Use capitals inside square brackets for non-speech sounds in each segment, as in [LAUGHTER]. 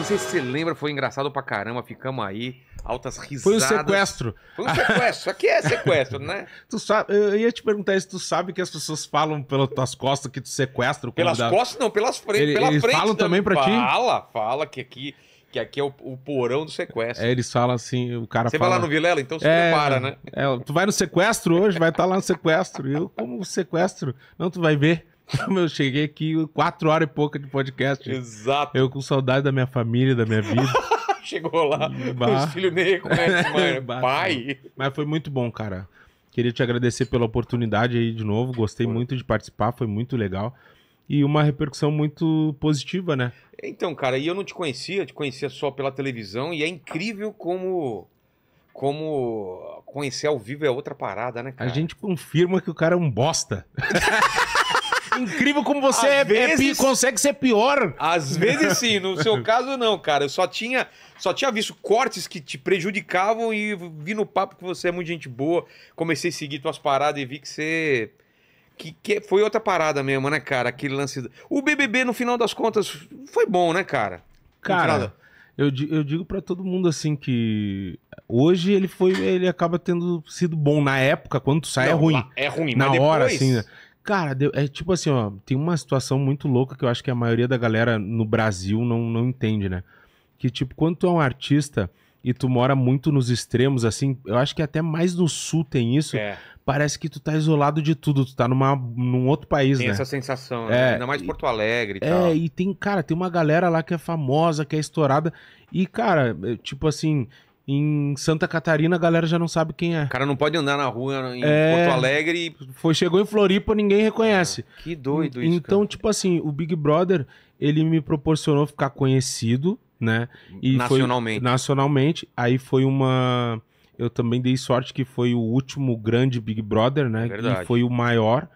não sei se você lembra, foi engraçado pra caramba, ficamos aí, altas risadas. Foi um sequestro. Foi um sequestro, aqui é sequestro, né? [LAUGHS] tu sabe, eu ia te perguntar isso, tu sabe que as pessoas falam pelas tuas costas que tu sequestra o Pelas dá... costas não, pelas frente, Ele, pela eles frente. Eles falam também pra fala, ti? Fala, fala que aqui que aqui é o, o, porão do sequestro. É, eles falam assim, o cara Você fala, vai lá no Vilela, então se é, prepara, né? É, tu vai no sequestro hoje, vai estar tá lá no sequestro. Eu, como sequestro? Não, tu vai ver. Eu cheguei aqui quatro horas e pouca de podcast. Exato. Eu com saudade da minha família, da minha vida. [LAUGHS] Chegou lá, bah. os filhos nem reconhecem, [LAUGHS] mano. Pai. Mas foi muito bom, cara. Queria te agradecer pela oportunidade aí de novo. Gostei foi. muito de participar, foi muito legal. E uma repercussão muito positiva, né? Então, cara, e eu não te conhecia, te conhecia só pela televisão, e é incrível como como conhecer ao vivo é outra parada, né, cara? A gente confirma que o cara é um bosta. [LAUGHS] Incrível como você é, é vezes... é, consegue ser pior. Às vezes sim, no seu [LAUGHS] caso não, cara. Eu só tinha, só tinha visto cortes que te prejudicavam e vi no papo que você é muito gente boa. Comecei a seguir tuas paradas e vi que você que, que, foi outra parada mesmo, né, cara? Aquele lance. O BBB, no final das contas, foi bom, né, cara? Cara, da... eu, eu digo para todo mundo assim que hoje ele foi, ele acaba tendo sido bom na época. Quando sai é Não, é ruim. É ruim, na hora depois... assim. Né? Cara, é tipo assim, ó, tem uma situação muito louca que eu acho que a maioria da galera no Brasil não, não entende, né? Que, tipo, quando tu é um artista e tu mora muito nos extremos, assim, eu acho que até mais no sul tem isso. É. Parece que tu tá isolado de tudo, tu tá numa, num outro país, tem né? Tem essa sensação, é, né? Ainda mais Porto Alegre e é, tal. É, e tem, cara, tem uma galera lá que é famosa, que é estourada. E, cara, é, tipo assim, em Santa Catarina, a galera já não sabe quem é. O cara não pode andar na rua em é... Porto Alegre. Foi, chegou em Floripa, ninguém reconhece. Ah, que doido isso. Então, cara. tipo assim, o Big Brother, ele me proporcionou ficar conhecido, né? E nacionalmente. Foi, nacionalmente. Aí foi uma. Eu também dei sorte que foi o último grande Big Brother, né? É verdade. E foi o maior.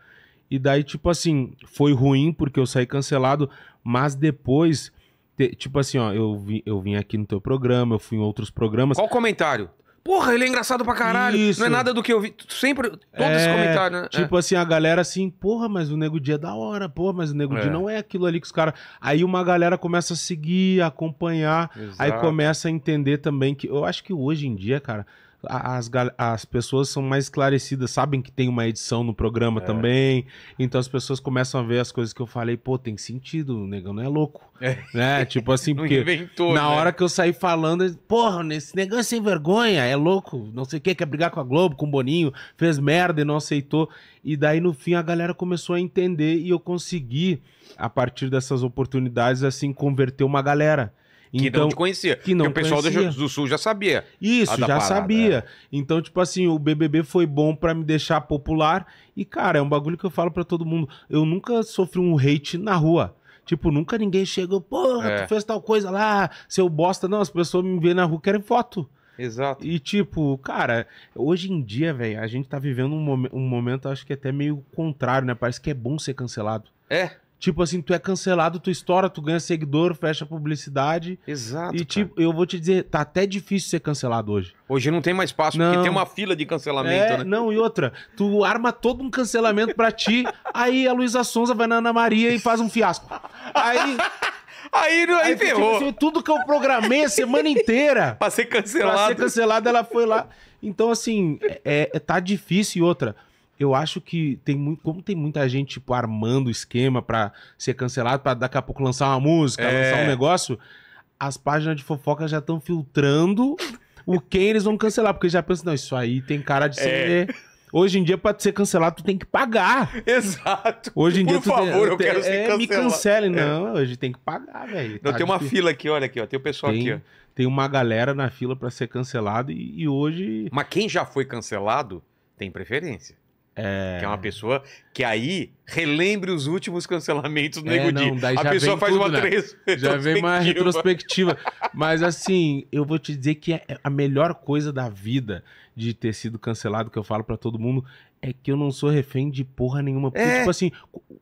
E daí, tipo assim, foi ruim porque eu saí cancelado, mas depois te, tipo assim, ó, eu, eu vim aqui no teu programa, eu fui em outros programas. Qual comentário? Porra, ele é engraçado pra caralho. Isso. Não é nada do que eu vi. Sempre. Todo é, esse comentário, né? É. Tipo é. assim, a galera assim, porra, mas o Nego Dia é da hora. Porra, mas o Nego é. Dia não é aquilo ali que os caras. Aí uma galera começa a seguir, a acompanhar. Exato. Aí começa a entender também que. Eu acho que hoje em dia, cara, as, as pessoas são mais esclarecidas, sabem que tem uma edição no programa é. também. Então as pessoas começam a ver as coisas que eu falei, pô, tem sentido, o negão não é louco. É. Né? Tipo assim, [LAUGHS] porque inventou, na né? hora que eu saí falando, porra, esse negão é sem vergonha, é louco, não sei o que, quer brigar com a Globo, com o Boninho, fez merda e não aceitou. E daí no fim a galera começou a entender e eu consegui, a partir dessas oportunidades, assim, converter uma galera. Que então, não te conhecia. Que não Porque o pessoal conhecia. do Sul já sabia. Isso, já parada, sabia. É. Então, tipo assim, o BBB foi bom para me deixar popular. E, cara, é um bagulho que eu falo para todo mundo. Eu nunca sofri um hate na rua. Tipo, nunca ninguém chegou, porra, é. tu fez tal coisa lá, seu bosta. Não, as pessoas me veem na rua querem foto. Exato. E tipo, cara, hoje em dia, velho, a gente tá vivendo um, mom um momento, acho que é até meio contrário, né? Parece que é bom ser cancelado. É. Tipo assim, tu é cancelado, tu estoura, tu ganha seguidor, fecha publicidade. Exato. E tipo, eu vou te dizer, tá até difícil ser cancelado hoje. Hoje não tem mais espaço, não. porque tem uma fila de cancelamento, é, né? Não, e outra, tu arma todo um cancelamento pra ti, [LAUGHS] aí a Luísa Sonza vai na Ana Maria e faz um fiasco. Aí. Aí, aí, aí ferrou. Tipo, assim, tudo que eu programei a semana inteira. pra ser cancelado. Pra ser cancelado, ela foi lá. Então, assim, é, é tá difícil e outra eu acho que tem muito, como tem muita gente tipo armando esquema para ser cancelado, para daqui a pouco lançar uma música, é. lançar um negócio, as páginas de fofoca já estão filtrando o quem eles vão cancelar, porque já pensam, não, isso aí tem cara de é. ser é. Hoje em dia, pra ser cancelado, tu tem que pagar. Exato. Hoje em Por dia, Por favor, tem, eu quero é, ser cancelado. Me cancele. É. Não, é. hoje tem que pagar, velho. tá tem uma fila aqui, olha aqui, ó. Tem o pessoal tem, aqui, ó. Tem uma galera na fila pra ser cancelado e, e hoje... Mas quem já foi cancelado tem preferência. É... Que é uma é. pessoa que aí relembre os últimos [LAUGHS] cancelamentos do é, Nego não, A pessoa faz tudo, uma né? três. Já vem uma retrospectiva. Mas assim, eu vou te dizer que é, é a melhor coisa da vida de ter sido cancelado, que eu falo para todo mundo, é que eu não sou refém de porra nenhuma. Porque, é. tipo assim,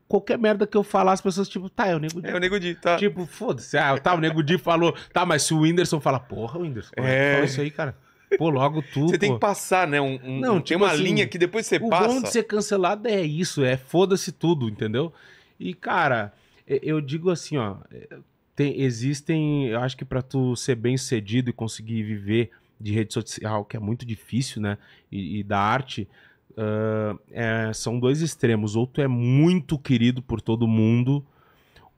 qualquer merda que eu falar, as pessoas, tipo, tá, é o Nego Di. É o Nego Di, tá. Tipo, foda-se. Ah, tá, o Nego Di falou. Tá, mas se o Whindersson fala, porra, Whindersson, é. fala isso aí, cara. Pô, logo tu. Você pô. tem que passar, né? Um, um não, um, tipo tem uma assim, linha que depois você o passa. O bom de ser cancelado é isso, é foda-se tudo, entendeu? E, cara, eu digo assim, ó. É, tem, existem, eu acho que para tu ser bem sucedido e conseguir viver de rede social, que é muito difícil, né? E, e da arte, uh, é, são dois extremos. Ou tu é muito querido por todo mundo,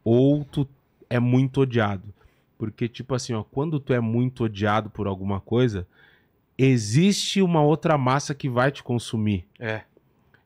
ou tu é muito odiado. Porque, tipo assim, ó, quando tu é muito odiado por alguma coisa, existe uma outra massa que vai te consumir. É.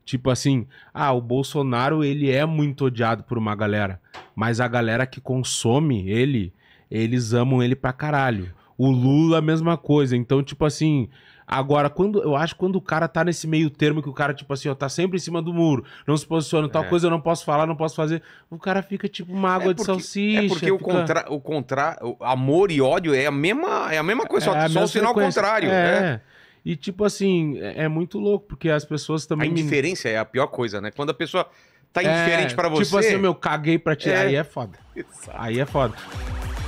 Tipo assim, ah, o Bolsonaro ele é muito odiado por uma galera, mas a galera que consome ele, eles amam ele pra caralho. O Lula, a mesma coisa. Então, tipo assim, Agora, quando eu acho que quando o cara tá nesse meio termo que o cara, tipo assim, ó, tá sempre em cima do muro, não se posiciona, tal é. coisa eu não posso falar, não posso fazer, o cara fica tipo uma água é porque, de salsicha. É porque fica... o contrário o contra, o amor e ódio é a mesma, é a mesma coisa, é só, só o sinal contrário, é. Né? E tipo assim, é, é, muito louco, porque as pessoas também A indiferença me... é a pior coisa, né? Quando a pessoa tá é, indiferente para tipo você. Tipo assim, meu, caguei para ti, é. aí é foda. [LAUGHS] Exato. Aí é foda.